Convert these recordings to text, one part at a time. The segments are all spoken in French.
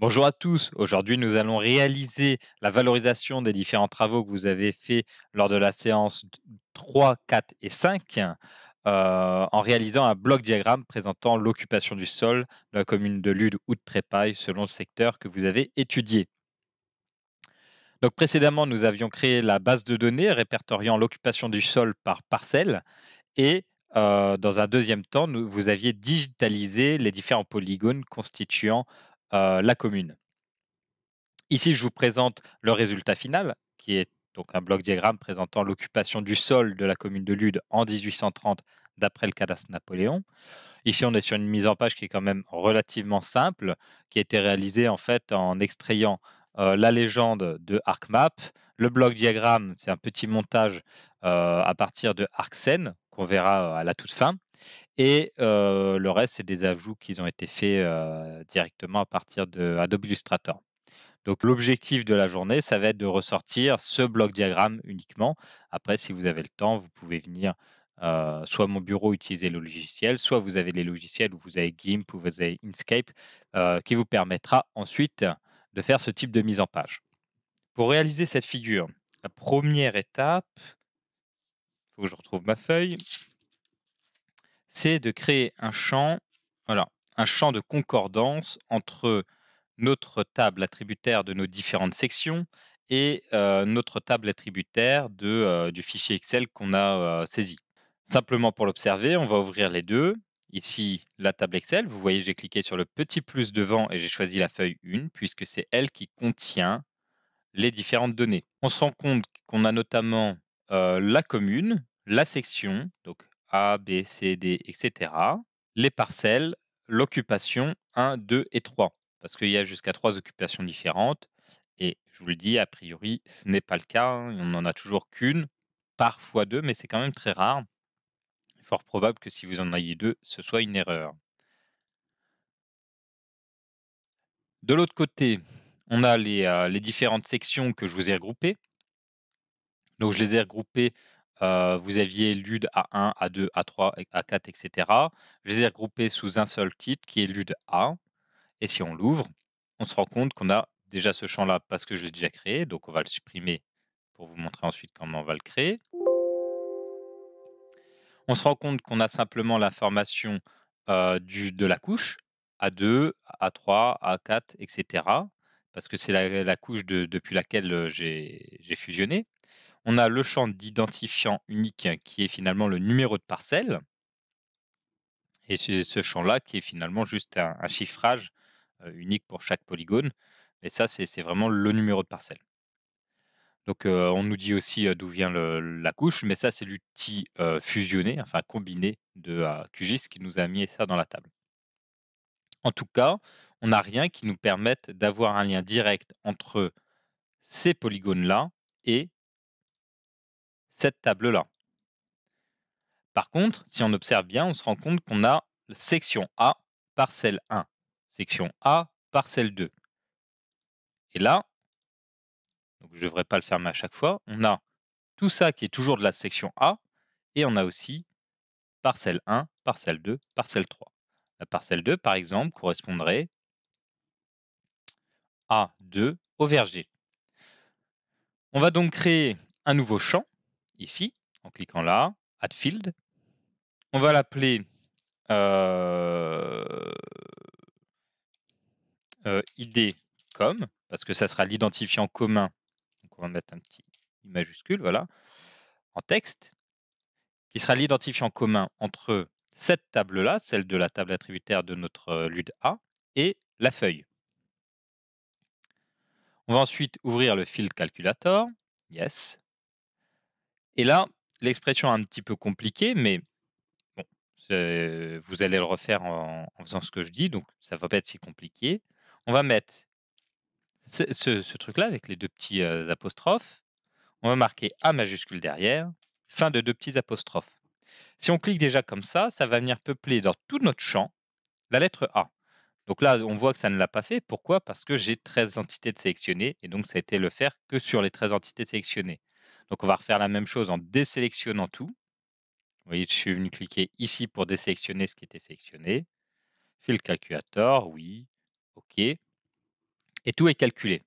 Bonjour à tous. Aujourd'hui, nous allons réaliser la valorisation des différents travaux que vous avez faits lors de la séance 3, 4 et 5 euh, en réalisant un bloc diagramme présentant l'occupation du sol de la commune de Lude ou de Trépaille selon le secteur que vous avez étudié. Donc précédemment, nous avions créé la base de données répertoriant l'occupation du sol par parcelle et euh, dans un deuxième temps, vous aviez digitalisé les différents polygones constituant euh, la commune. Ici, je vous présente le résultat final, qui est donc un bloc diagramme présentant l'occupation du sol de la commune de Lude en 1830 d'après le cadastre Napoléon. Ici, on est sur une mise en page qui est quand même relativement simple, qui a été réalisée en fait en extrayant euh, la légende de ArcMap, le bloc diagramme, c'est un petit montage euh, à partir de Arcsen qu'on verra à la toute fin, et le reste, c'est des ajouts qui ont été faits directement à partir de Adobe Illustrator. Donc l'objectif de la journée, ça va être de ressortir ce bloc diagramme uniquement. Après, si vous avez le temps, vous pouvez venir soit mon bureau utiliser le logiciel, soit vous avez les logiciels où vous avez GIMP ou vous avez Inkscape qui vous permettra ensuite de faire ce type de mise en page. Pour réaliser cette figure, la première étape, il faut que je retrouve ma feuille c'est de créer un champ, voilà, un champ de concordance entre notre table attributaire de nos différentes sections et euh, notre table attributaire de, euh, du fichier Excel qu'on a euh, saisi. Simplement pour l'observer, on va ouvrir les deux. Ici, la table Excel, vous voyez, j'ai cliqué sur le petit plus devant et j'ai choisi la feuille 1 puisque c'est elle qui contient les différentes données. On se rend compte qu'on a notamment la commune, la section, donc a, B, C, D, etc. Les parcelles, l'occupation 1, 2 et 3, parce qu'il y a jusqu'à trois occupations différentes. Et je vous le dis, a priori, ce n'est pas le cas. Hein, on n'en a toujours qu'une, parfois deux, mais c'est quand même très rare. Fort probable que si vous en ayez deux, ce soit une erreur. De l'autre côté, on a les, euh, les, différentes sections que je vous ai regroupées. Donc je les ai regroupées euh, vous aviez l'UDE A1, A2, A3, A4, etc. Je les ai regroupés sous un seul titre qui est l'UDE A. Et si on l'ouvre, on se rend compte qu'on a déjà ce champ-là parce que je l'ai déjà créé. Donc on va le supprimer pour vous montrer ensuite comment on va le créer. On se rend compte qu'on a simplement l'information euh, de la couche A2, A3, A4, etc. Parce que c'est la, couche depuis laquelle euh, j'ai fusionné. On a le champ d'identifiant unique qui est finalement le numéro de parcelle. Et c'est ce champ-là qui est finalement juste un, chiffrage euh, unique pour chaque polygone. Et ça, c'est vraiment le numéro de parcelle. Donc, euh, on nous dit aussi euh, d'où vient la couche, mais ça, c'est l'outil fusionné, enfin combiné de QGIS qui nous a mis ça dans la table. En tout cas, on n'a rien qui nous permette d'avoir un lien direct entre ces polygones-là et cette table-là. Par contre, si on observe bien, on se rend compte qu'on a section A, parcelle 1, section A, parcelle 2. Et là, je ne devrais pas le fermer à chaque fois, on a tout ça qui est toujours de la section A, et on a aussi parcelle 1, parcelle 2, parcelle 3. La parcelle 2, par exemple, correspondrait à 2 au verger. On va donc créer un nouveau champ ici, en cliquant là, add field. On va l'appeler euh, euh id parce que ça sera l'identifiant commun. Donc on va mettre un petit majuscule, voilà, en texte, qui sera l'identifiant commun entre cette table-là, celle de la table attributaire de notre euh, LUD A, et la feuille. On va ensuite ouvrir le field calculator. Yes. Et là, l'expression est un petit peu compliquée, mais bon, vous allez le refaire en, faisant ce que je dis, donc ça ne va pas être si compliqué. On va mettre ce, truc-là avec les deux petits euh, apostrophes. On va marquer A majuscule derrière, fin de deux petits apostrophes. Si on clique déjà comme ça, ça va venir peupler dans tout notre champ la lettre A. Donc là, on voit que ça ne l'a pas fait. Pourquoi Parce que j'ai 13 entités de sélectionnées et donc ça a été le faire que sur les 13 entités sélectionnées. Donc on va refaire la même chose en désélectionnant tout. Vous voyez, je suis venu cliquer ici pour désélectionner ce qui était sélectionné. le Calculator, oui, OK. Et tout est calculé.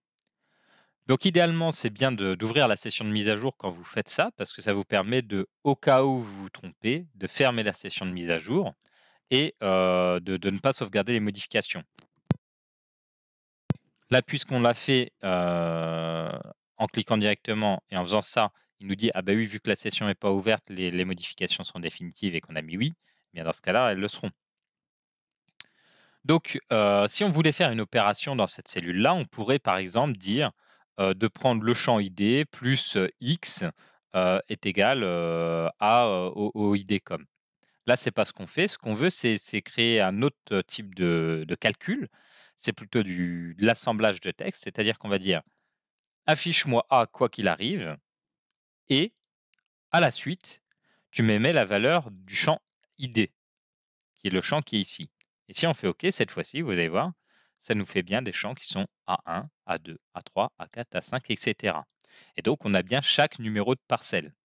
Donc idéalement, c'est bien d'ouvrir la session de mise à jour quand vous faites ça, parce que ça vous permet de, au cas où vous vous trompez, de fermer la session de mise à jour et euh, de, ne pas sauvegarder les modifications. Là, puisqu'on l'a fait euh, en cliquant directement et en faisant ça, il nous dit Ah, bah oui, vu que la session n'est pas ouverte, les, modifications sont définitives et qu'on a mis oui, eh bien dans ce cas-là, elles le seront. Donc, euh, si on voulait faire une opération dans cette cellule-là, on pourrait par exemple dire euh, de prendre le champ ID plus euh, X est égal à, au, ID comme. Là, ce n'est pas ce qu'on fait. Ce qu'on veut, c'est créer un autre type de, calcul. C'est plutôt du, de l'assemblage de texte, c'est-à-dire qu'on va dire affiche-moi A quoi qu'il arrive, et à la suite, tu m'émets la valeur du champ ID, qui est le champ qui est ici. Et si on fait OK, cette fois-ci, vous allez voir, ça nous fait bien des champs qui sont A1, A2, A3, A4, A5, etc. Et donc, on a bien chaque numéro de parcelle.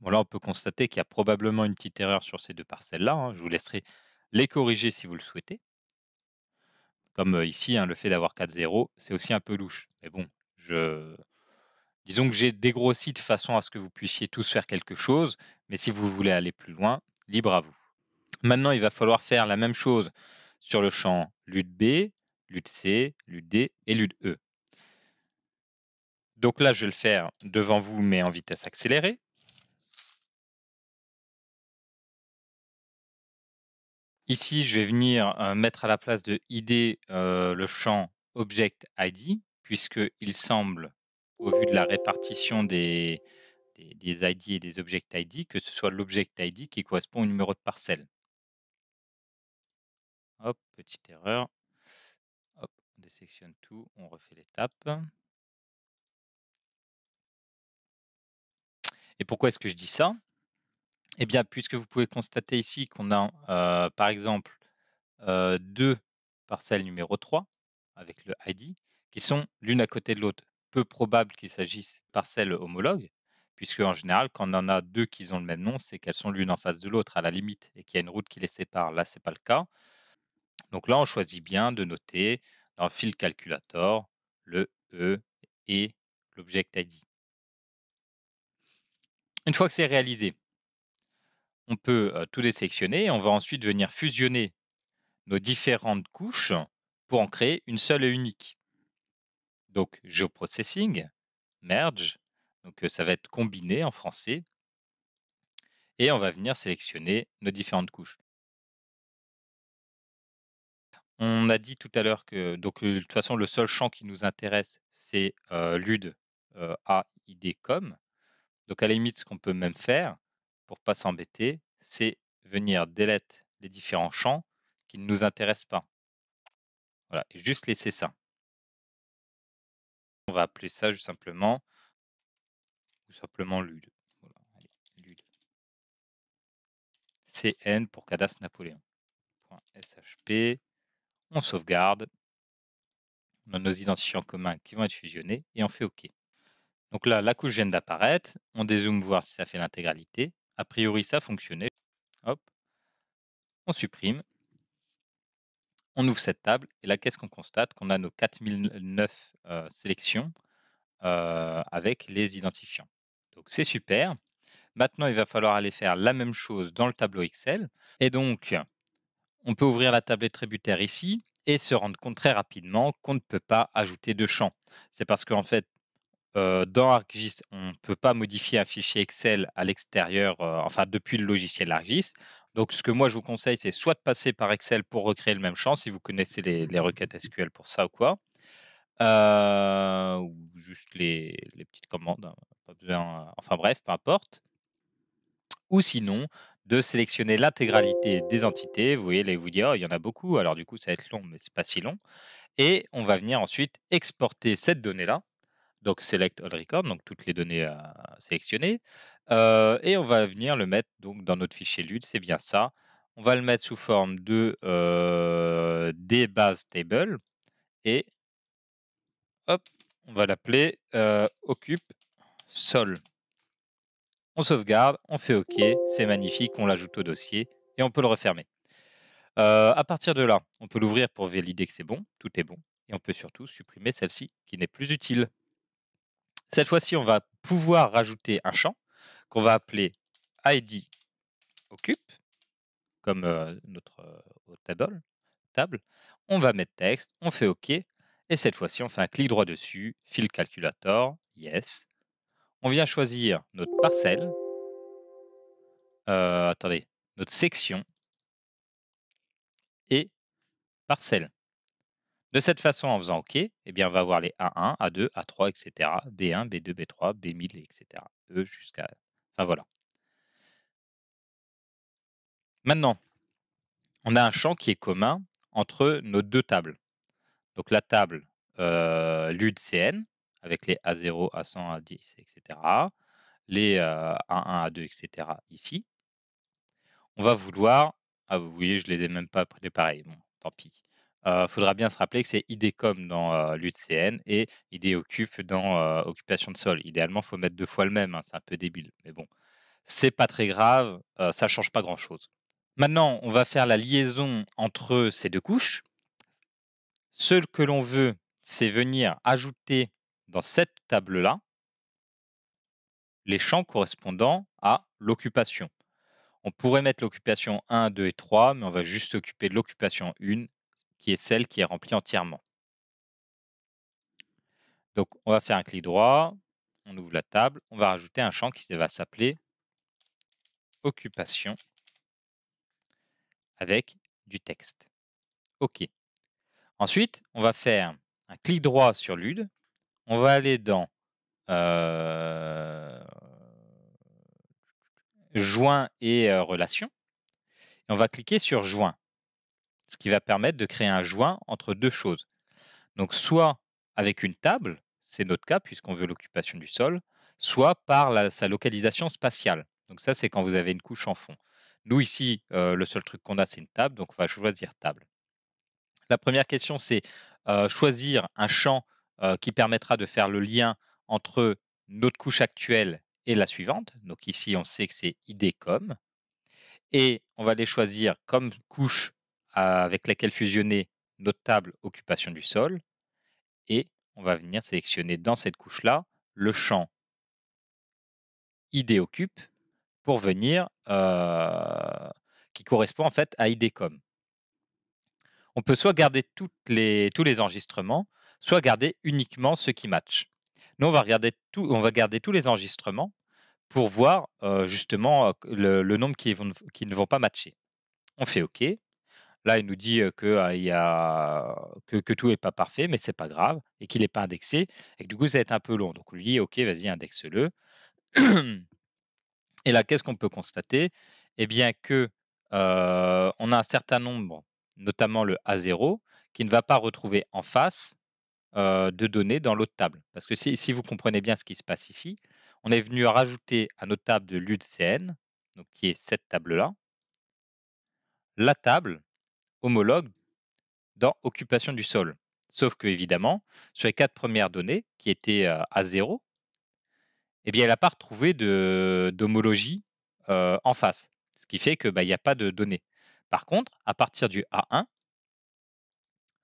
Voilà, là, on peut constater qu'il y a probablement une petite erreur sur ces deux parcelles-là. Hein. Je vous laisserai les corriger si vous le souhaitez. Comme euh, ici, hein, le fait d'avoir 4 0, c'est aussi un peu louche. Mais bon, Disons que j'ai dégrossi de façon à ce que vous puissiez tous faire quelque chose, mais si vous voulez aller plus loin, libre à vous. Maintenant, il va falloir faire la même chose sur le champ lutte B, LUD C, lutte D et lutte E. Donc là, je vais le faire devant vous, mais en vitesse accélérée. Ici, je vais venir euh, mettre à la place de ID euh, le champ Object ID, puisqu'il semble, au vu de la répartition des, ID et des object ID, que ce soit l'object ID qui correspond au numéro de parcelle. Hop, petite erreur. Hop, on désectionne tout, on refait l'étape. Et pourquoi est-ce que je dis ça Eh bien, puisque vous pouvez constater ici qu'on a, euh, par exemple, euh, deux parcelles numéro 3 avec le ID, qui sont l'une à côté de l'autre. Peu probable qu'il s'agisse de parcelles homologues, puisque en général, quand on en a deux qui ont le même nom, c'est qu'elles sont l'une en face de l'autre, à la limite, et qu'il y a une route qui les sépare. Là, ce n'est pas le cas. Donc là, on choisit bien de noter dans fil Calculator le E et l'object ID. Une fois que c'est réalisé, on peut euh, tout désélectionner et on va ensuite venir fusionner nos différentes couches pour en créer une seule et unique donc geoprocessing, merge, donc ça va être combiné en français, et on va venir sélectionner nos différentes couches. On a dit tout à l'heure que donc, de toute façon le seul champ qui nous intéresse c'est euh, LUD AIDCOM. Donc à la limite ce qu'on peut même faire pour pas s'embêter, c'est venir delete les différents champs qui ne nous intéressent pas. Voilà, et juste laisser ça va appeler ça juste simplement, tout simplement Lude. CN pour cadastre Napoléon. .shp. On sauvegarde. On a nos identifiants communs qui vont être fusionnés et on fait OK. Donc là, la couche vient d'apparaître. On dézoome voir si ça fait l'intégralité. A priori, ça fonctionnait. Hop. On supprime on ouvre cette table et là, qu'est-ce qu'on constate Qu'on a nos 4009 euh, sélections euh, avec les identifiants. Donc c'est super. Maintenant, il va falloir aller faire la même chose dans le tableau Excel. Et donc, on peut ouvrir la tablette tributaire ici et se rendre compte très rapidement qu'on ne peut pas ajouter de champs. C'est parce qu'en fait, euh, dans ArcGIS, on ne peut pas modifier un fichier Excel à l'extérieur, enfin depuis le logiciel ArcGIS. Donc, ce que moi je vous conseille, c'est soit de passer par Excel pour recréer le même champ, si vous connaissez les, requêtes mmh. SQL pour ça ou quoi, euh, ou juste les, petites commandes, hein, enfin bref, peu importe. Ou sinon, de sélectionner l'intégralité des entités. Vous voyez, là, vous dire, «Oh, il y en a beaucoup, alors du coup, ça va être long, mais c'est pas si long. Et on va venir ensuite exporter cette donnée-là. Donc, select all record, donc toutes les données à euh, sélectionnées et on va venir le mettre donc dans notre fichier LUD, c'est bien ça. On va le mettre sous forme de euh, table et hop, on va l'appeler euh, sol. On sauvegarde, on fait OK, c'est magnifique, on l'ajoute au dossier et on peut le refermer. à partir de là, on peut l'ouvrir pour valider que c'est bon, tout est bon, et on peut surtout supprimer celle-ci qui n'est plus utile. Cette fois-ci, on va pouvoir rajouter un champ on va appeler ID occupe, comme euh, notre euh, table, table. On va mettre texte, on fait OK, et cette fois-ci, on fait un clic droit dessus, fil calculator, yes. On vient choisir notre parcelle, euh, attendez, notre section et parcelle. De cette façon, en faisant OK, et eh bien, on va avoir les A1, A2, A3, etc., B1, B2, B3, B1000, etc., E jusqu'à voilà. Maintenant, on a un champ qui est commun entre nos deux tables. Donc la table euh, LUDCN, avec les A0, A100, A10, etc. Les A1, A2, etc. ici. On va vouloir... Ah, vous voyez, je ne les ai même pas préparés. Bon, tant pis il euh, faudra bien se rappeler que c'est IDCOM dans euh, l'UTCN et IDEOCUP dans euh, Occupation de sol. Idéalement, il faut mettre deux fois le même, hein, c'est un peu débile, mais bon, c'est pas très grave, ça ne change pas grand-chose. Maintenant, on va faire la liaison entre ces deux couches. Ce que l'on veut, c'est venir ajouter dans cette table-là les champs correspondants à l'occupation. On pourrait mettre l'occupation 1, 2 et 3, mais on va juste s'occuper de l'occupation 1 qui est celle qui est remplie entièrement. Donc, on va faire un clic droit, on ouvre la table, on va rajouter un champ qui va s'appeler occupation avec du texte. OK. Ensuite, on va faire un clic droit sur l'Ude, On va aller dans euh, Joint et relation euh, Relations. Et on va cliquer sur Joint ce qui va permettre de créer un joint entre deux choses. Donc soit avec une table, c'est notre cas puisqu'on veut l'occupation du sol, soit par sa localisation spatiale. Donc ça, c'est quand vous avez une couche en fond. Nous, ici, euh, le seul truc qu'on a, c'est une table, donc on va choisir table. La première question, c'est euh, choisir un champ euh, qui permettra de faire le lien entre notre couche actuelle et la suivante. Donc ici, on sait que c'est idcom. Et on va les choisir comme couche avec laquelle fusionner notre table occupation du sol. Et on va venir sélectionner dans cette couche-là le champ ID occupe pour venir, euh, qui correspond en fait à IDCOM. On peut soit garder toutes les, tous les enregistrements, soit garder uniquement ceux qui matchent. Nous, on va, regarder tout, on va garder tous les enregistrements pour voir euh, justement euh, le, nombre qui, qui ne vont pas matcher. On fait OK, Là, il nous dit que, tout n'est pas parfait, mais ce n'est pas grave, et qu'il n'est pas indexé, et que du coup, ça va être un peu long. Donc, on lui dit, OK, vas-y, indexe-le. et là, qu'est-ce qu'on peut constater Eh bien, que on a un certain nombre, notamment le A0, qui ne va pas retrouver en face de données dans l'autre table. Parce que si, vous comprenez bien ce qui se passe ici, on est venu rajouter à notre table de l'UDCN, donc qui est cette table-là, la table homologue dans occupation du sol. Sauf que, évidemment, sur les quatre premières données, qui étaient euh, à zéro, eh bien, elle n'a pas retrouvé d'homologie euh, en face, ce qui fait qu'il bah, n'y a pas de données. Par contre, à partir du A1,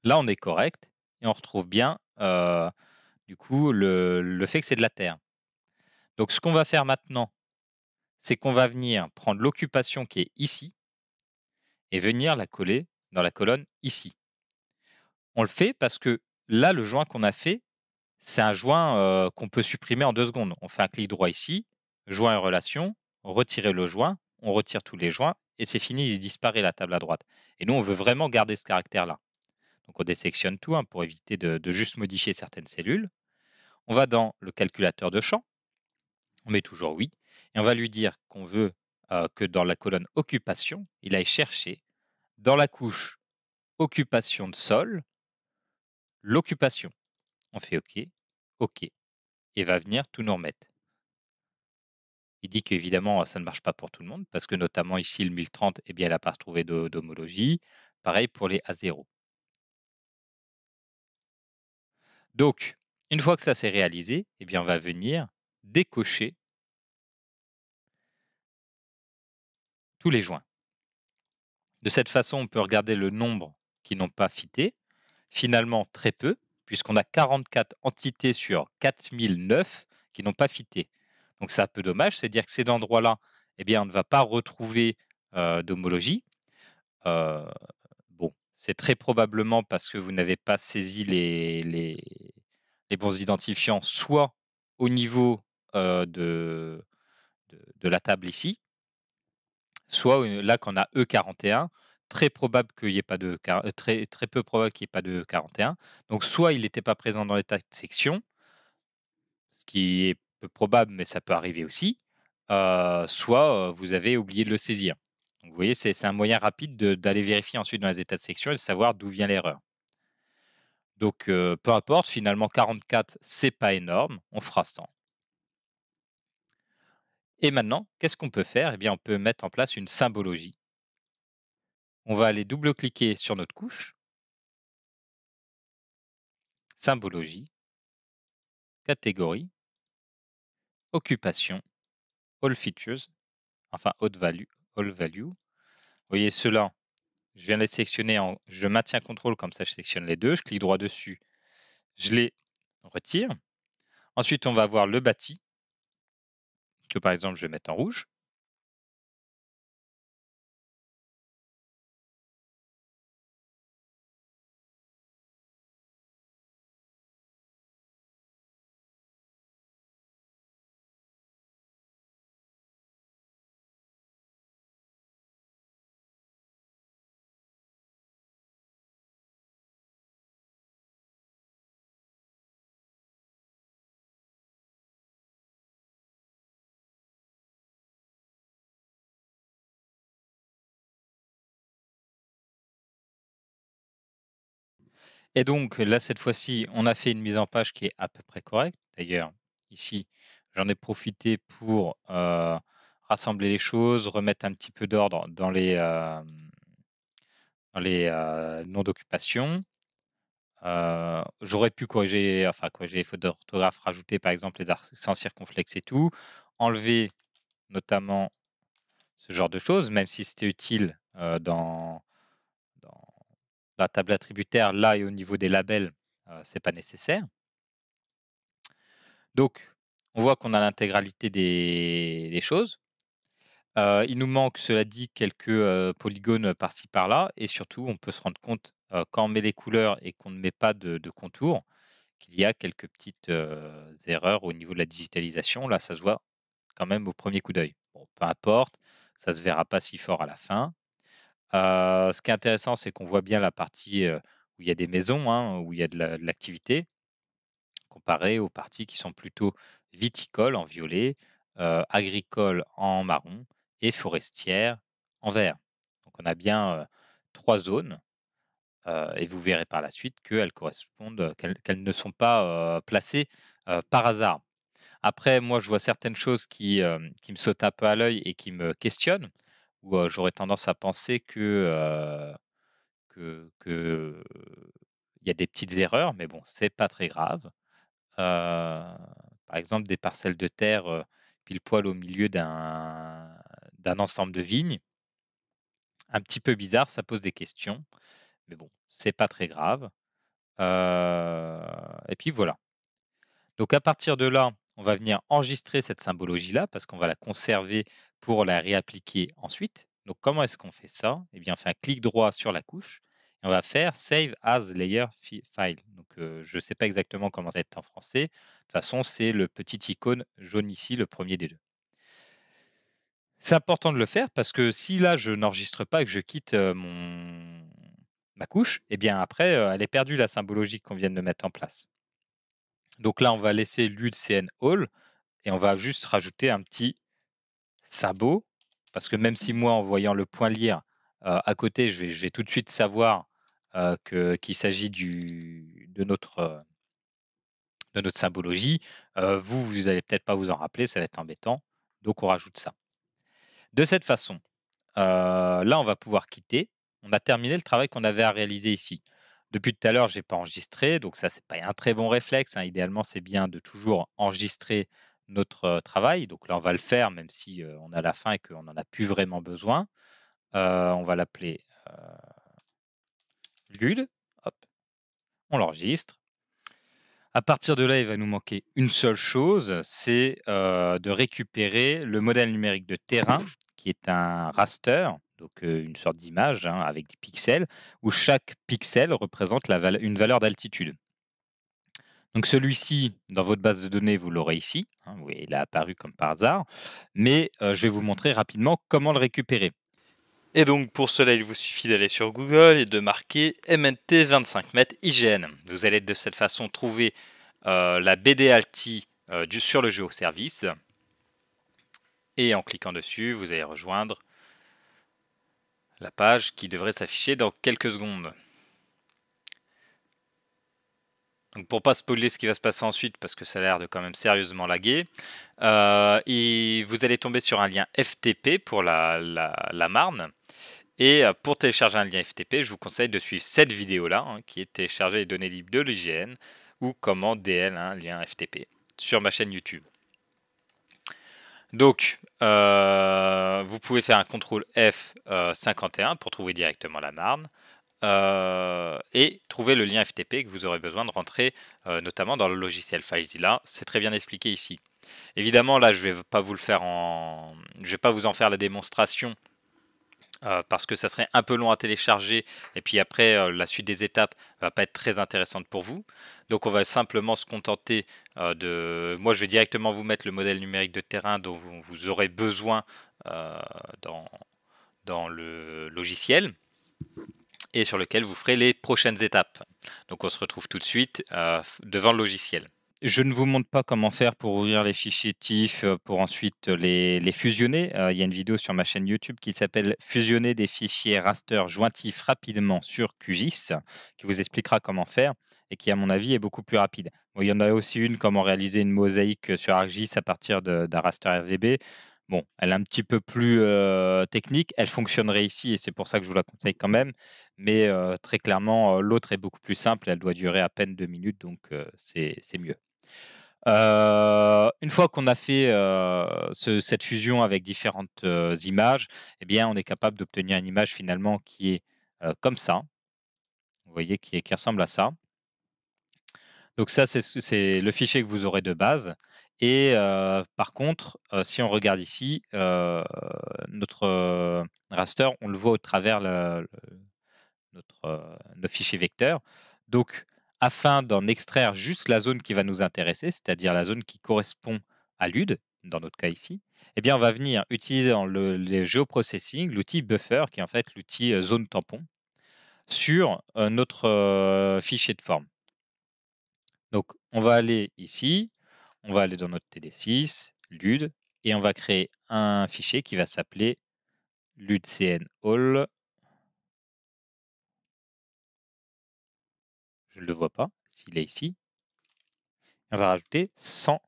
là, on est correct et on retrouve bien, euh, du coup, le, le fait que c'est de la Terre. Donc, ce qu'on va faire maintenant, c'est qu'on va venir prendre l'occupation qui est ici et venir la coller dans la colonne ici. On le fait parce que là, le joint qu'on a fait, c'est un joint euh, qu'on peut supprimer en deux secondes. On fait un clic droit ici, joint en relation, retirer le joint, on retire tous les joints, et c'est fini, il disparaît la table à droite. Et nous, on veut vraiment garder ce caractère-là. Donc on désectionne tout hein, pour éviter de, juste modifier certaines cellules. On va dans le calculateur de champ, on met toujours oui, et on va lui dire qu'on veut euh, que dans la colonne occupation, il aille chercher dans la couche occupation de sol, l'occupation. On fait OK, OK, et va venir tout nous remettre. Il dit qu'évidemment, ça ne marche pas pour tout le monde, parce que notamment ici, le 1030, eh bien, elle n'a pas retrouvé d'homologie. Pareil pour les A0. Donc, une fois que ça s'est réalisé, eh bien, on va venir décocher tous les joints. De cette façon, on peut regarder le nombre qui n'ont pas fité. Finalement, très peu, puisqu'on a 44 entités sur 4009 qui n'ont pas fité. Donc c'est un peu dommage, c'est-à-dire que ces endroits-là, eh bien, on ne va pas retrouver euh, d'homologie. Euh, bon, c'est très probablement parce que vous n'avez pas saisi les, bons identifiants, soit au niveau euh, de, la table ici, soit là qu'on a E41, très probable qu'il n'y ait pas de euh, très, très peu probable qu'il n'y ait pas de 41. Donc soit il n'était pas présent dans l'état de section, ce qui est peu probable, mais ça peut arriver aussi. Euh, soit euh, vous avez oublié de le saisir. Donc, vous voyez, c'est un moyen rapide d'aller vérifier ensuite dans les états de section et de savoir d'où vient l'erreur. Donc peu importe, finalement 44, c'est pas énorme, on fera 100. Et maintenant, qu'est-ce qu'on peut faire eh bien, on peut mettre en place une symbologie. On va aller double-cliquer sur notre couche. Symbologie. Catégorie. Occupation. All features. Enfin, all value. All value. Vous voyez, cela, je viens de les sélectionner en je maintiens contrôle, comme ça je sélectionne les deux, je clique droit dessus, je les retire. Ensuite, on va voir le bâti que par exemple je vais mettre en rouge, Et donc là, cette fois-ci, on a fait une mise en page qui est à peu près correcte. D'ailleurs, ici, j'en ai profité pour euh, rassembler les choses, remettre un petit peu d'ordre dans les, euh, euh, noms d'occupation. J'aurais pu corriger, enfin, corriger les fautes d'orthographe, rajouter par exemple les sans circonflexe et tout, enlever notamment ce genre de choses, même si c'était utile dans table attributaire, là et au niveau des labels, euh, c'est pas nécessaire. Donc, on voit qu'on a l'intégralité des, choses. Euh, il nous manque, cela dit, quelques euh, polygones par-ci par-là. Et surtout, on peut se rendre compte, quand on met des couleurs et qu'on ne met pas de, contours, qu'il y a quelques petites erreurs au niveau de la digitalisation. Là, ça se voit quand même au premier coup d'œil. Bon, peu importe, ça se verra pas si fort à la fin ce qui est intéressant, c'est qu'on voit bien la partie où il y a des maisons, hein, où il y a de l'activité, comparée aux parties qui sont plutôt viticoles en violet, agricoles en marron et forestières en vert. Donc on a bien trois zones et vous verrez par la suite qu'elles correspondent, qu'elles ne sont pas placées par hasard. Après, moi, je vois certaines choses qui, qui me sautent un peu à l'œil et qui me questionnent où j'aurais tendance à penser que que il y a des petites erreurs, mais bon, c'est pas très grave. par exemple, des parcelles de terre pile poil au milieu d'un d'un ensemble de vignes, un petit peu bizarre, ça pose des questions, mais bon, c'est pas très grave. et puis voilà. Donc à partir de là, on va venir enregistrer cette symbologie-là parce qu'on va la conserver pour la réappliquer ensuite. Donc, comment est-ce qu'on fait ça Eh bien, on fait un clic droit sur la couche et on va faire Save as Layer File. Donc, euh, je ne sais pas exactement comment ça être en français. De toute façon, c'est le petit icône jaune ici, le premier des deux. C'est important de le faire parce que si là, je n'enregistre pas et que je quitte euh, mon... ma couche, eh bien, après, euh, elle est perdue la symbologie qu'on vient de mettre en place. Donc là, on va laisser l'ULCN All et on va juste rajouter un petit sabot, parce que même si moi, en voyant le point lire euh, à côté, je vais, tout de suite savoir euh, qu'il s'agit de notre, euh, de notre symbologie, vous, vous n'allez peut-être pas vous en rappeler, ça va être embêtant, donc on rajoute ça. De cette façon, là, on va pouvoir quitter. On a terminé le travail qu'on avait à réaliser ici. Depuis tout à l'heure, je n'ai pas enregistré, donc ça, c'est n'est pas un très bon réflexe. Hein. Idéalement, c'est bien de toujours enregistrer notre travail. Donc là, on va le faire, même si on a la fin et qu'on n'en a plus vraiment besoin. on va l'appeler euh, On l'enregistre. À partir de là, il va nous manquer une seule chose, c'est de récupérer le modèle numérique de terrain, qui est un raster, donc une sorte d'image hein, avec des pixels, où chaque pixel représente la une valeur d'altitude. Donc celui-ci, dans votre base de données, vous l'aurez ici. Hein, oui, il a apparu comme par hasard. Mais euh, je vais vous montrer rapidement comment le récupérer. Et donc pour cela, il vous suffit d'aller sur Google et de marquer MNT 25m IGN. Vous allez de cette façon trouver euh, la BD Alti euh, sur le géoservice. Et en cliquant dessus, vous allez rejoindre la page qui devrait s'afficher dans quelques secondes. Donc pour pas spoiler ce qui va se passer ensuite, parce que ça a l'air de quand même sérieusement laguer, et euh, vous allez tomber sur un lien FTP pour la, Marne. Et euh, pour télécharger un lien FTP, je vous conseille de suivre cette vidéo-là, hein, qui est télécharger les données libres de l'IGN, ou comment DL un lien FTP, sur ma chaîne YouTube. Donc, euh, vous pouvez faire un CTRL F51 pour trouver directement la Marne. Euh, et trouver le lien FTP que vous aurez besoin de rentrer euh, notamment dans le logiciel FileZilla. C'est très bien expliqué ici. Évidemment, là, je ne vais pas vous le faire en, je vais pas vous en faire la démonstration. Euh, parce que ça serait un peu long à télécharger et puis après la suite des étapes ne va pas être très intéressante pour vous. Donc on va simplement se contenter de... Moi je vais directement vous mettre le modèle numérique de terrain dont vous, aurez besoin dans, dans le logiciel et sur lequel vous ferez les prochaines étapes. Donc on se retrouve tout de suite euh, devant le logiciel. Je ne vous montre pas comment faire pour ouvrir les fichiers TIFF, euh, pour ensuite les, fusionner. Euh, il y a une vidéo sur ma chaîne YouTube qui s'appelle Fusionner des fichiers raster jointifs rapidement sur QGIS, qui vous expliquera comment faire et qui, à mon avis, est beaucoup plus rapide. il y en a aussi une, comment réaliser une mosaïque sur ArcGIS à partir d'un raster RVB. Bon, elle est un petit peu plus technique, elle fonctionnerait ici et c'est pour ça que je vous la conseille quand même. Mais très clairement, l'autre est beaucoup plus simple, elle doit durer à peine deux minutes, donc c'est mieux. une fois qu'on a fait cette fusion avec différentes images, eh bien, on est capable d'obtenir une image finalement qui est comme ça. Vous voyez, qui ressemble à ça. Donc ça, c'est le fichier que vous aurez de base. Et par contre, si on regarde ici, notre raster, on le voit au travers le, notre, fichier vecteur. Donc, afin d'en extraire juste la zone qui va nous intéresser, c'est-à-dire la zone qui correspond à l'UD, dans notre cas ici, eh bien, on va venir utiliser dans le, géoprocessing geoprocessing l'outil buffer, qui est en fait l'outil zone tampon, sur notre fichier de forme. Donc, on va aller ici, on va aller dans notre TD6, LUD, et on va créer un fichier qui va s'appeler ludcn Je ne le vois pas, s'il est ici. On va rajouter 100,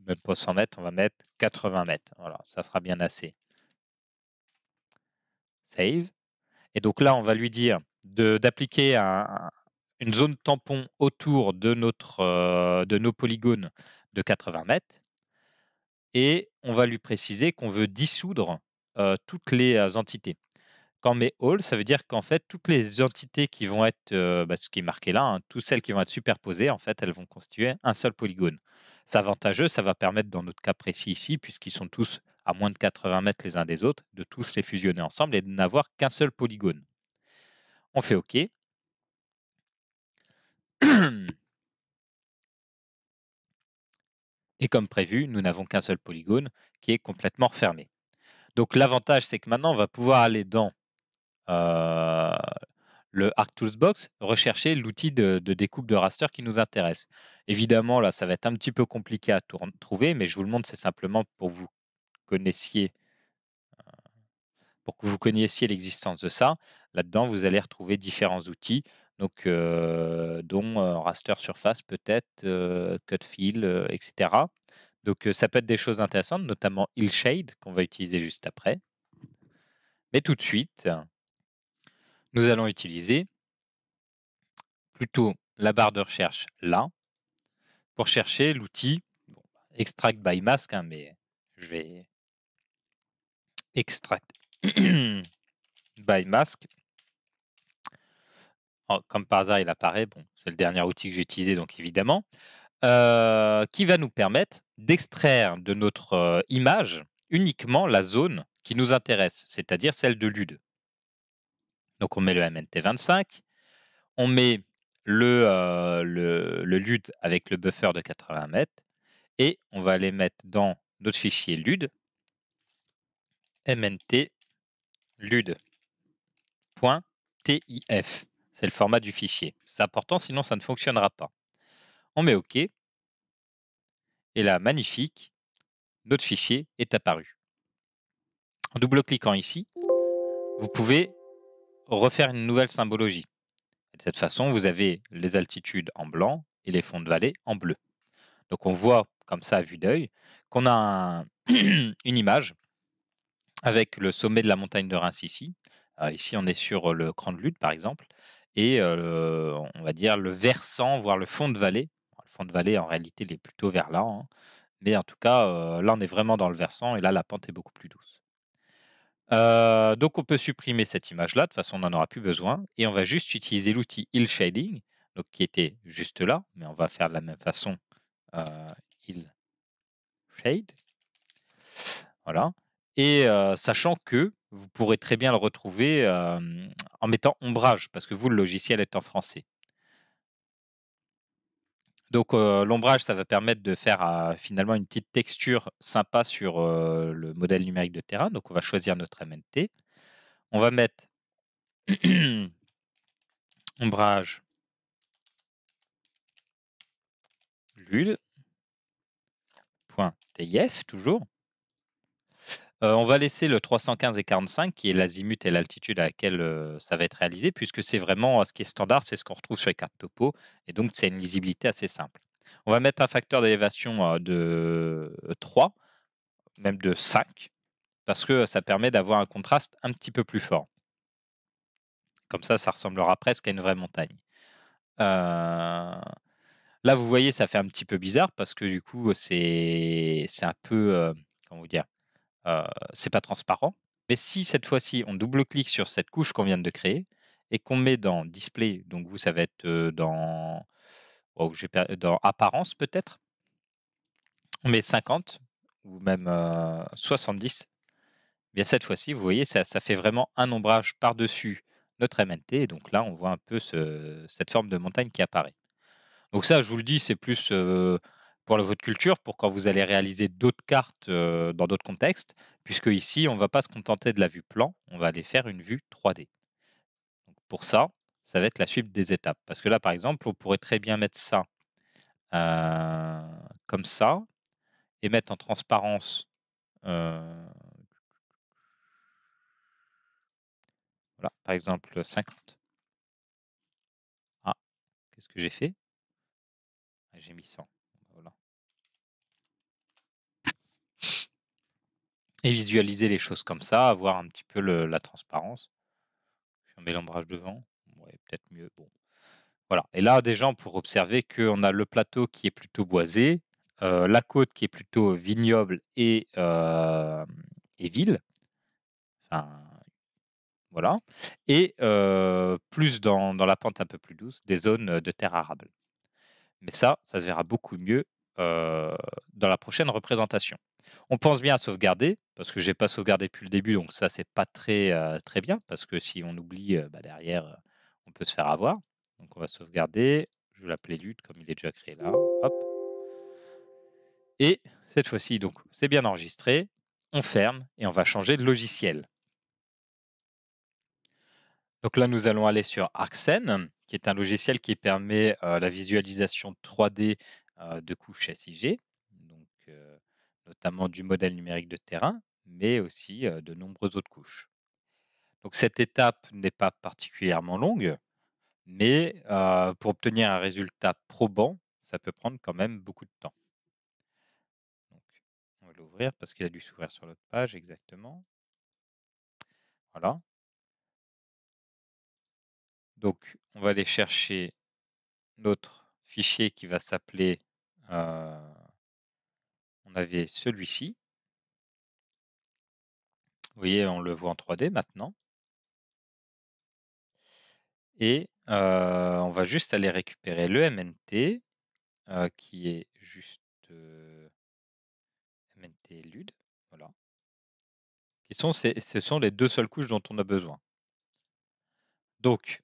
même pas 100 mètres, on va mettre 80 mètres. Voilà, ça sera bien assez. Save. Et donc là, on va lui dire d'appliquer un, une zone tampon autour de, notre, euh, de nos polygones de 80 mètres. Et on va lui préciser qu'on veut dissoudre euh, toutes les euh, entités. Quand on met all, ça veut dire qu'en fait, toutes les entités qui vont être, bah, ce qui est marqué là, hein, toutes celles qui vont être superposées, en fait, elles vont constituer un seul polygone. C'est avantageux, ça va permettre, dans notre cas précis ici, puisqu'ils sont tous à moins de 80 mètres les uns des autres, de tous les fusionner ensemble et de n'avoir qu'un seul polygone. On fait OK. Et comme prévu, nous n'avons qu'un seul polygone qui est complètement fermé. Donc l'avantage, c'est que maintenant, on va pouvoir aller dans euh, le Box rechercher l'outil de, découpe de raster qui nous intéresse. Évidemment, là, ça va être un petit peu compliqué à trouver, mais je vous le montre, c'est simplement pour vous connaissiez euh, pour que vous connaissiez l'existence de ça. Là-dedans, vous allez retrouver différents outils donc dont raster surface peut-être, cut fill, etc. Donc ça peut être des choses intéressantes, notamment shade qu'on va utiliser juste après. Mais tout de suite, nous allons utiliser plutôt la barre de recherche là pour chercher l'outil extract by mask, hein, mais je vais extract by mask comme par hasard, il apparaît. Bon, c'est le dernier outil que j'ai utilisé, donc évidemment, euh, qui va nous permettre d'extraire de notre euh, image uniquement la zone qui nous intéresse, c'est-à-dire celle de l'UDE. Donc on met le MNT25, on met euh, le, LUD avec le buffer de 80 mètres, et on va aller mettre dans notre fichier LUD, MNT c'est le format du fichier. C'est important, sinon ça ne fonctionnera pas. On met OK. Et là, magnifique, notre fichier est apparu. En double-cliquant ici, vous pouvez refaire une nouvelle symbologie. De cette façon, vous avez les altitudes en blanc et les fonds de vallée en bleu. Donc on voit comme ça à vue d'œil qu'on a une image avec le sommet de la montagne de Reims ici. Euh, ici, on est sur le Cran de Lutte, par exemple et on va dire le versant, voire le fond de vallée. Le fond de vallée, en réalité, il est plutôt vers là. Hein. Mais en tout cas, là, on est vraiment dans le versant et là, la pente est beaucoup plus douce. donc, on peut supprimer cette image-là. De toute façon, on n'en aura plus besoin. Et on va juste utiliser l'outil il Shading, donc, qui était juste là, mais on va faire de la même façon il Shade. Voilà. Et sachant que vous pourrez très bien le retrouver en mettant ombrage, parce que vous, le logiciel est en français. Donc l'ombrage, ça va permettre de faire finalement une petite texture sympa sur le modèle numérique de terrain. Donc on va choisir notre MNT. On va mettre ombrage lul.tf toujours. Euh, on va laisser le 315 et 45, qui est l'azimut et l'altitude à laquelle euh, ça va être réalisé, puisque c'est vraiment euh, ce qui est standard, c'est ce qu'on retrouve sur les cartes topo, et donc c'est une lisibilité assez simple. On va mettre un facteur d'élévation de 3, même de 5, parce que ça permet d'avoir un contraste un petit peu plus fort. Comme ça, ça ressemblera presque à une vraie montagne. Là, vous voyez, ça fait un petit peu bizarre parce que du coup, c'est un peu. comment vous dire euh, c'est pas transparent. Mais si cette fois-ci on double-clique sur cette couche qu'on vient de créer et qu'on met dans display, donc vous ça va être euh, dans, oh, dans apparence peut-être, on met 50 ou même 70, euh, eh bien cette fois-ci vous voyez ça, fait vraiment un ombrage par-dessus notre MNT donc là on voit un peu cette forme de montagne qui apparaît. Donc ça je vous le dis c'est plus pour votre culture, pour quand vous allez réaliser d'autres cartes dans d'autres contextes, puisque ici, on ne va pas se contenter de la vue plan, on va aller faire une vue 3D. pour ça, ça va être la suite des étapes. Parce que là, par exemple, on pourrait très bien mettre ça comme ça et mettre en transparence. voilà, par exemple 50. Ah, qu'est-ce que j'ai fait ah, J'ai mis 100. et visualiser les choses comme ça, avoir un petit peu la transparence. Je mets l'ombrage devant, peut-être mieux. Bon. Voilà. Et là, déjà, pour observer qu'on a le plateau qui est plutôt boisé, euh, la côte qui est plutôt vignoble et, euh, ville. Enfin, voilà. Et euh, plus dans, dans, la pente un peu plus douce, des zones de terre arable. Mais ça, ça se verra beaucoup mieux dans la prochaine représentation. On pense bien à sauvegarder, parce que j'ai pas sauvegardé depuis le début, donc ça, c'est pas très, euh, très bien, parce que si on oublie, euh, bah, derrière, euh, on peut se faire avoir. Donc on va sauvegarder. Je vais l'appeler lutte, comme il est déjà créé là. Et cette fois-ci, donc c'est bien enregistré. On ferme et on va changer de logiciel. Donc là, nous allons aller sur Arxen, qui est un logiciel qui permet la visualisation 3D de couches SIG. Donc, notamment du modèle numérique de terrain, mais aussi de nombreuses autres couches. Donc cette étape n'est pas particulièrement longue, mais pour obtenir un résultat probant, ça peut prendre quand même beaucoup de temps. on va l'ouvrir parce qu'il a dû s'ouvrir sur l'autre page exactement. Voilà. Donc on va aller chercher notre fichier qui va s'appeler on avait celui-ci. Vous voyez, on le voit en 3D maintenant. Et euh, on va juste aller récupérer le MNT, euh, qui est juste euh, MNT LUD. Voilà. Qui sont ce sont les deux seules couches dont on a besoin. Donc,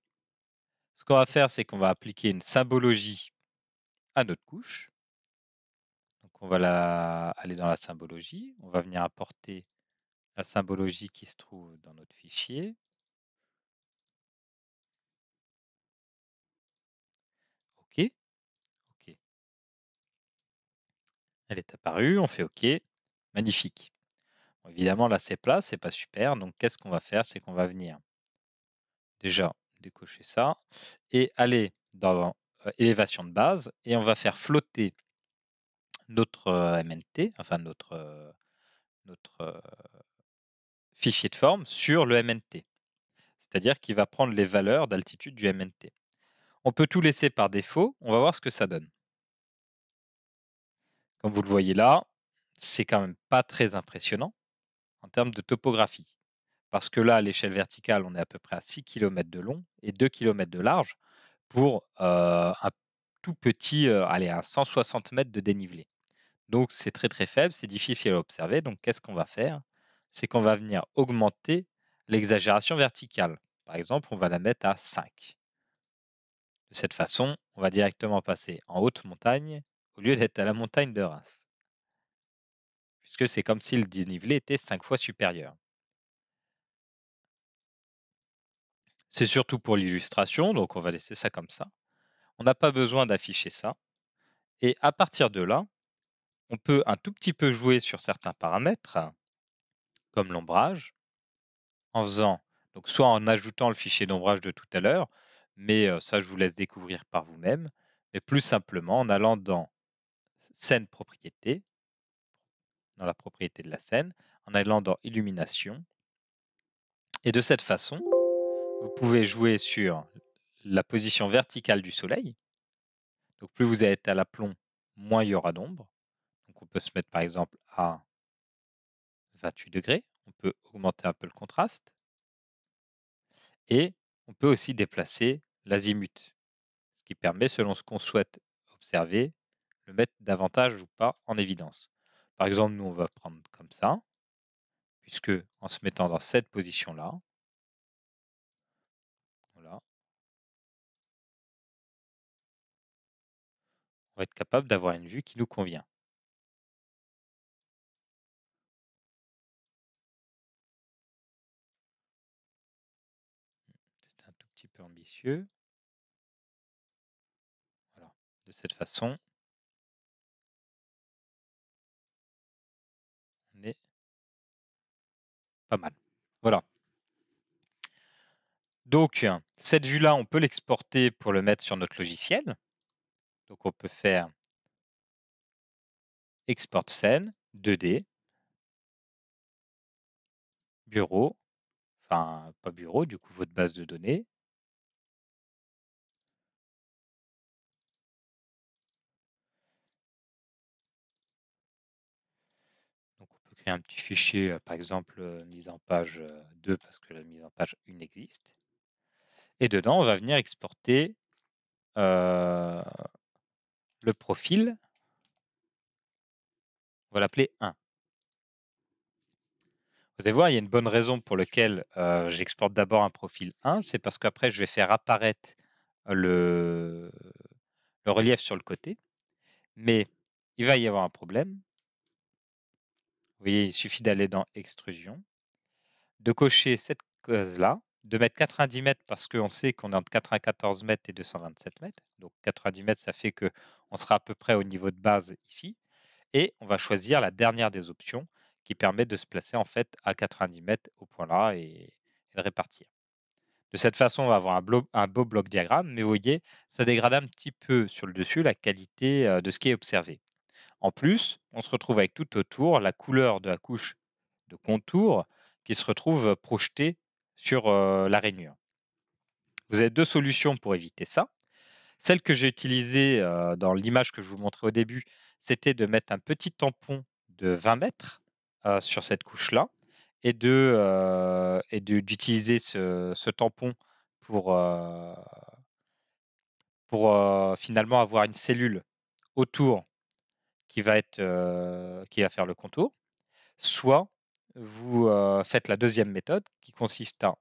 ce qu'on va faire, c'est qu'on va appliquer une symbologie à notre couche on va aller dans la symbologie. On va venir apporter la symbologie qui se trouve dans notre fichier. OK. OK. Elle est apparue, on fait OK. Magnifique. évidemment, là, c'est plat, c'est pas super. Donc, qu'est-ce qu'on va faire C'est qu'on va venir déjà décocher ça et aller dans euh, élévation de base et on va faire flotter notre MNT, enfin notre, notre fichier de forme sur le MNT. C'est-à-dire qu'il va prendre les valeurs d'altitude du MNT. On peut tout laisser par défaut, on va voir ce que ça donne. Comme vous le voyez là, c'est quand même pas très impressionnant en termes de topographie. Parce que là, à l'échelle verticale, on est à peu près à 6 km de long et 2 km de large pour un tout petit, allez, à 160 mètres de dénivelé. Donc c'est très très faible, c'est difficile à observer. Donc qu'est-ce qu'on va faire C'est qu'on va venir augmenter l'exagération verticale. Par exemple, on va la mettre à 5. De cette façon, on va directement passer en haute montagne au lieu d'être à la montagne de race. Puisque c'est comme si le dénivelé était 5 fois supérieur. C'est surtout pour l'illustration, donc on va laisser ça comme ça. On n'a pas besoin d'afficher ça. Et à partir de là, on peut un tout petit peu jouer sur certains paramètres, comme l'ombrage, en faisant, donc soit en ajoutant le fichier d'ombrage de tout à l'heure, mais ça je vous laisse découvrir par vous-même, mais plus simplement en allant dans scène propriété, dans la propriété de la scène, en allant dans illumination. Et de cette façon, vous pouvez jouer sur la position verticale du soleil. Donc plus vous êtes à l'aplomb, moins il y aura d'ombre on peut se mettre par exemple à 28 degrés, on peut augmenter un peu le contraste, et on peut aussi déplacer l'azimut, ce qui permet, selon ce qu'on souhaite observer, le mettre davantage ou pas en évidence. Par exemple, nous, on va prendre comme ça, puisque en se mettant dans cette position-là, on va être capable d'avoir une vue qui nous convient. de cette façon. On pas mal. Voilà. Donc, cette vue-là, on peut l'exporter pour le mettre sur notre logiciel. Donc, on peut faire export scène, 2D, bureau, enfin, pas bureau, du coup, votre base de données, un petit fichier, par exemple, mise en page 2, parce que la mise en page 1 existe. Et dedans, on va venir exporter le profil. On va l'appeler 1. Vous allez voir, il y a une bonne raison pour laquelle j'exporte d'abord un profil 1. C'est parce qu'après, je vais faire apparaître le relief sur le côté. Mais il va y avoir un problème voyez, il suffit d'aller dans Extrusion, de cocher cette case-là, de mettre 90 mètres parce qu'on sait qu'on est entre 94 mètres et 227 mètres. Donc 90 mètres, ça fait que sera à peu près au niveau de base ici. Et on va choisir la dernière des options qui permet de se placer en fait à 90 mètres au point là et, de répartir. De cette façon, on va avoir un, un beau bloc diagramme, mais vous voyez, ça dégrade un petit peu sur le dessus la qualité euh, de ce qui est observé. En plus, on se retrouve avec tout autour la couleur de la couche de contour qui se retrouve projetée sur la rainure. Vous avez deux solutions pour éviter ça. Celle que j'ai utilisée dans l'image que je vous montrais au début, c'était de mettre un petit tampon de 20 mètres sur cette couche-là et d'utiliser ce, tampon pour, pour finalement avoir une cellule autour qui va, être, qui va faire le contour, soit vous faites la deuxième méthode qui consiste à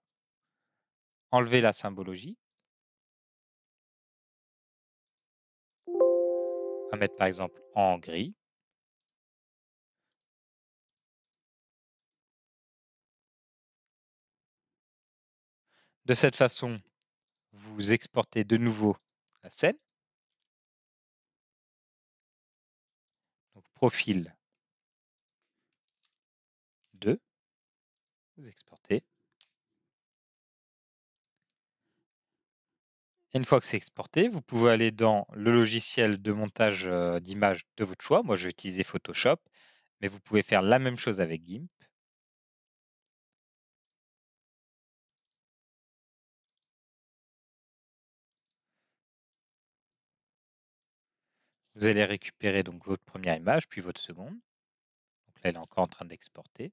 enlever la symbologie, à mettre par exemple en gris, De cette façon, vous exportez de nouveau la scène profil 2, vous exportez. Une fois que c'est exporté, vous pouvez aller dans le logiciel de montage euh, d'image de votre choix. Moi, je vais utiliser Photoshop, mais vous pouvez faire la même chose avec GIMP. Vous allez récupérer donc votre première image, puis votre seconde. Donc là, elle est encore en train d'exporter.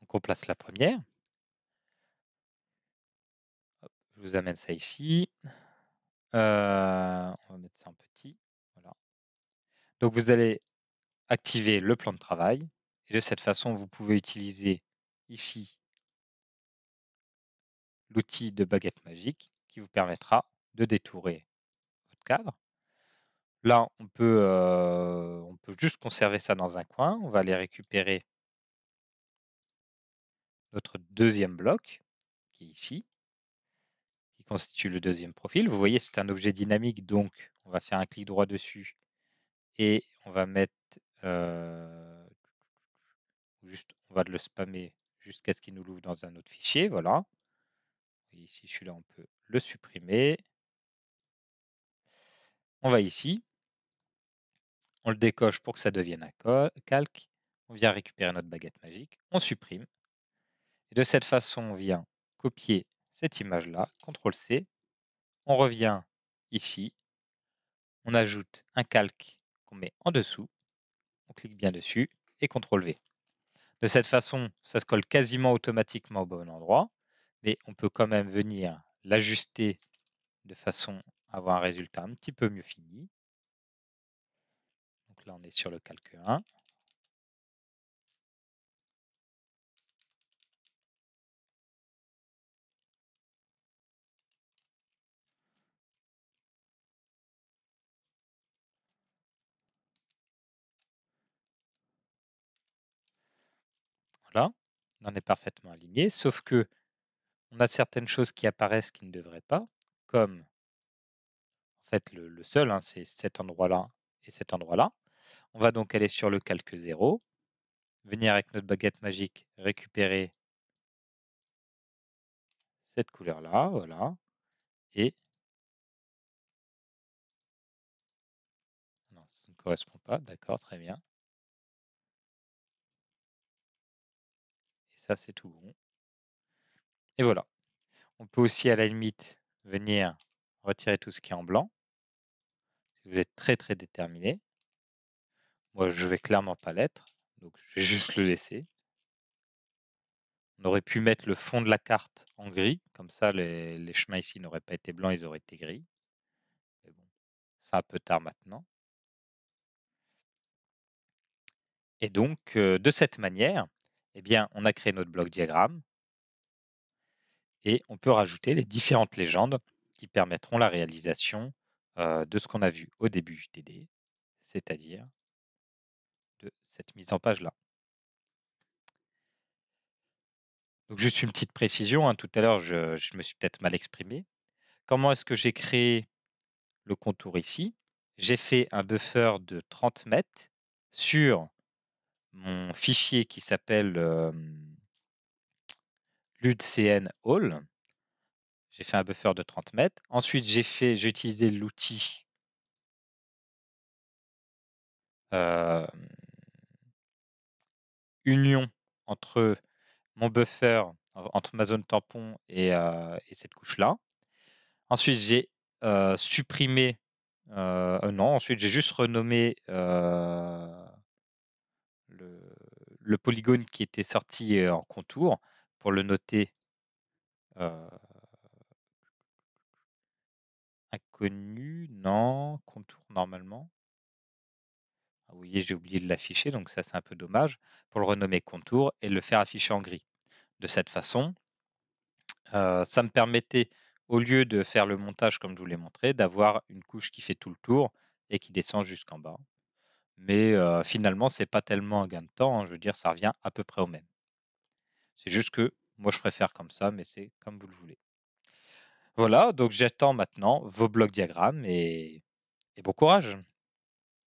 Donc on place la première. je vous amène ça ici. Euh, on va mettre ça en petit. Voilà. Donc vous allez activer le plan de travail. Et de cette façon, vous pouvez utiliser ici l'outil de baguette magique qui vous permettra de détourer votre cadre. Là, on peut, euh, on peut juste conserver ça dans un coin. On va aller récupérer notre deuxième bloc, qui est ici, qui constitue le deuxième profil. Vous voyez, c'est un objet dynamique, donc on va faire un clic droit dessus et on va mettre... Euh, Juste, on va le spammer jusqu'à ce qu'il nous l'ouvre dans un autre fichier. Voilà. ici, celui-là, on peut le supprimer. On va ici. On le décoche pour que ça devienne un calque. On vient récupérer notre baguette magique. On supprime. Et de cette façon, on vient copier cette image-là. CTRL-C. On revient ici. On ajoute un calque qu'on met en dessous. On clique bien dessus et CTRL-V. De cette façon, ça se colle quasiment automatiquement au bon endroit, mais on peut quand même venir l'ajuster de façon à avoir un résultat un petit peu mieux fini. Donc là, on est sur le calque 1. on est parfaitement aligné, sauf que on a certaines choses qui apparaissent qui ne devraient pas, comme en fait le, seul, hein, c'est cet endroit-là et cet endroit-là. On va donc aller sur le calque 0, venir avec notre baguette magique récupérer cette couleur-là, voilà, et non, ça ne correspond pas, d'accord, très bien. c'est tout bon. Et voilà. On peut aussi, à la limite, venir retirer tout ce qui est en blanc. Si vous êtes très, très déterminé. Moi, je vais clairement pas l'être. Donc, je vais juste le laisser. On aurait pu mettre le fond de la carte en gris. Comme ça, les, chemins ici n'auraient pas été blancs, ils auraient été gris. Mais bon, c'est un peu tard maintenant. Et donc, euh, de cette manière, eh bien, on a créé notre bloc diagramme et on peut rajouter les différentes légendes qui permettront la réalisation euh, de ce qu'on a vu au début du TD, c'est-à-dire de cette mise en page-là. Donc juste une petite précision, hein, tout à l'heure je, je, me suis peut-être mal exprimé. Comment est-ce que j'ai créé le contour ici J'ai fait un buffer de 30 mètres sur mon fichier qui s'appelle ludcn J'ai fait un buffer de 30 mètres. Ensuite, j'ai fait, j'ai utilisé l'outil union entre mon buffer, entre ma zone tampon et, et cette couche-là. Ensuite, j'ai supprimé. non, ensuite j'ai juste renommé le polygone qui était sorti en contour pour le noter inconnu, non, contour normalement. vous ah voyez, j'ai oublié de l'afficher, donc ça c'est un peu dommage, pour le renommer contour et le faire afficher en gris. De cette façon, ça me permettait, au lieu de faire le montage comme je vous l'ai montré, d'avoir une couche qui fait tout le tour et qui descend jusqu'en bas. Mais finalement, c'est pas tellement un gain de temps. Hein, je veux dire, ça revient à peu près au même. C'est juste que moi, je préfère comme ça, mais c'est comme vous le voulez. Voilà, donc j'attends maintenant vos blocs diagrammes et, et bon courage.